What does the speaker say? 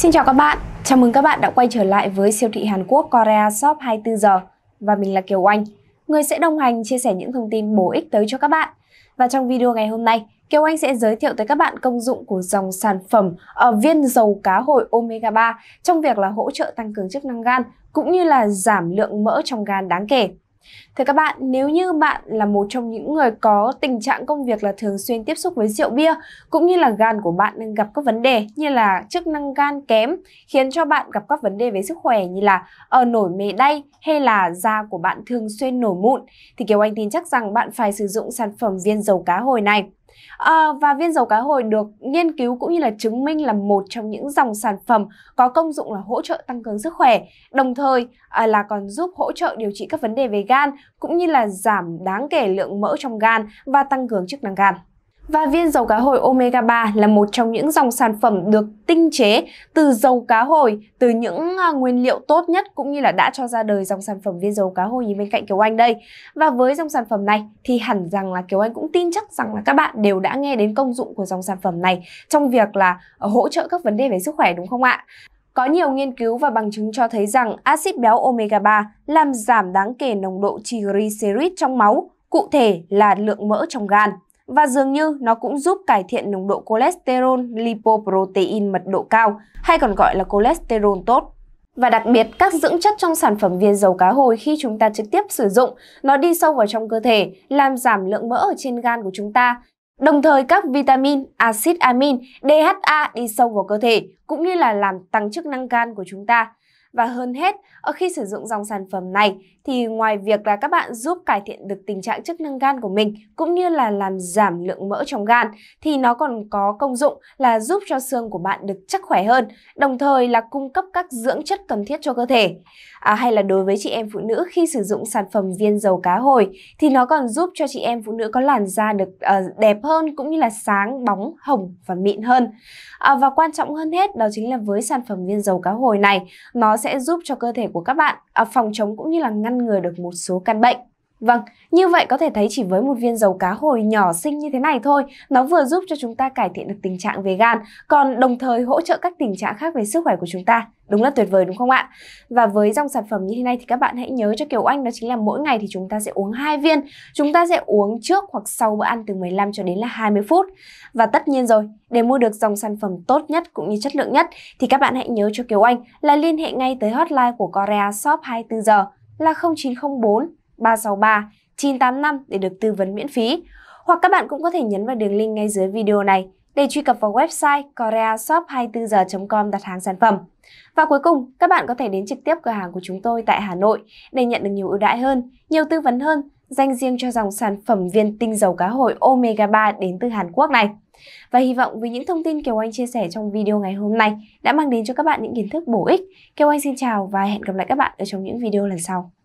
Xin chào các bạn, chào mừng các bạn đã quay trở lại với siêu thị Hàn Quốc Korea Shop 24 giờ và mình là Kiều Anh, người sẽ đồng hành chia sẻ những thông tin bổ ích tới cho các bạn. Và trong video ngày hôm nay, Kiều Anh sẽ giới thiệu tới các bạn công dụng của dòng sản phẩm ở ờ, viên dầu cá hồi omega 3 trong việc là hỗ trợ tăng cường chức năng gan cũng như là giảm lượng mỡ trong gan đáng kể. Thưa các bạn, nếu như bạn là một trong những người có tình trạng công việc là thường xuyên tiếp xúc với rượu bia, cũng như là gan của bạn đang gặp các vấn đề như là chức năng gan kém, khiến cho bạn gặp các vấn đề về sức khỏe như là ở nổi mề đay hay là da của bạn thường xuyên nổi mụn, thì Kiều Anh tin chắc rằng bạn phải sử dụng sản phẩm viên dầu cá hồi này. À, và viên dầu cá hồi được nghiên cứu cũng như là chứng minh là một trong những dòng sản phẩm có công dụng là hỗ trợ tăng cường sức khỏe, đồng thời à, là còn giúp hỗ trợ điều trị các vấn đề về gan cũng như là giảm đáng kể lượng mỡ trong gan và tăng cường chức năng gan. Và viên dầu cá hồi omega 3 là một trong những dòng sản phẩm được tinh chế từ dầu cá hồi, từ những à, nguyên liệu tốt nhất cũng như là đã cho ra đời dòng sản phẩm viên dầu cá hồi nhìn bên cạnh Kiều Anh đây. Và với dòng sản phẩm này thì hẳn rằng là Kiều Anh cũng tin chắc rằng là các bạn đều đã nghe đến công dụng của dòng sản phẩm này trong việc là à, hỗ trợ các vấn đề về sức khỏe đúng không ạ? Có nhiều nghiên cứu và bằng chứng cho thấy rằng axit béo omega 3 làm giảm đáng kể nồng độ triglycerid trong máu, cụ thể là lượng mỡ trong gan và dường như nó cũng giúp cải thiện nồng độ cholesterol lipoprotein mật độ cao, hay còn gọi là cholesterol tốt. Và đặc biệt, các dưỡng chất trong sản phẩm viên dầu cá hồi khi chúng ta trực tiếp sử dụng, nó đi sâu vào trong cơ thể, làm giảm lượng mỡ ở trên gan của chúng ta. Đồng thời các vitamin, axit amin, DHA đi sâu vào cơ thể, cũng như là làm tăng chức năng gan của chúng ta, và hơn hết, ở khi sử dụng dòng sản phẩm này thì ngoài việc là các bạn giúp cải thiện được tình trạng chức năng gan của mình cũng như là làm giảm lượng mỡ trong gan thì nó còn có công dụng là giúp cho xương của bạn được chắc khỏe hơn, đồng thời là cung cấp các dưỡng chất cần thiết cho cơ thể. À, hay là đối với chị em phụ nữ khi sử dụng sản phẩm viên dầu cá hồi thì nó còn giúp cho chị em phụ nữ có làn da được uh, đẹp hơn cũng như là sáng, bóng, hồng và mịn hơn. À, và quan trọng hơn hết đó chính là với sản phẩm viên dầu cá hồi này, nó sẽ giúp cho cơ thể của các bạn à, phòng chống cũng như là ngăn ngừa được một số căn bệnh Vâng, như vậy có thể thấy chỉ với một viên dầu cá hồi nhỏ xinh như thế này thôi, nó vừa giúp cho chúng ta cải thiện được tình trạng về gan, còn đồng thời hỗ trợ các tình trạng khác về sức khỏe của chúng ta. Đúng là tuyệt vời đúng không ạ? Và với dòng sản phẩm như thế này thì các bạn hãy nhớ cho Kiều Anh đó chính là mỗi ngày thì chúng ta sẽ uống hai viên. Chúng ta sẽ uống trước hoặc sau bữa ăn từ 15 cho đến là 20 phút. Và tất nhiên rồi, để mua được dòng sản phẩm tốt nhất cũng như chất lượng nhất thì các bạn hãy nhớ cho Kiều Anh là liên hệ ngay tới hotline của Korea Shop 24 giờ là 0904 363 985 để được tư vấn miễn phí. Hoặc các bạn cũng có thể nhấn vào đường link ngay dưới video này để truy cập vào website koreashop24giờ.com đặt hàng sản phẩm. Và cuối cùng, các bạn có thể đến trực tiếp cửa hàng của chúng tôi tại Hà Nội để nhận được nhiều ưu đãi hơn, nhiều tư vấn hơn dành riêng cho dòng sản phẩm viên tinh dầu cá hồi Omega 3 đến từ Hàn Quốc này. Và hy vọng với những thông tin Kiều Anh chia sẻ trong video ngày hôm nay đã mang đến cho các bạn những kiến thức bổ ích. Kiều Anh xin chào và hẹn gặp lại các bạn ở trong những video lần sau.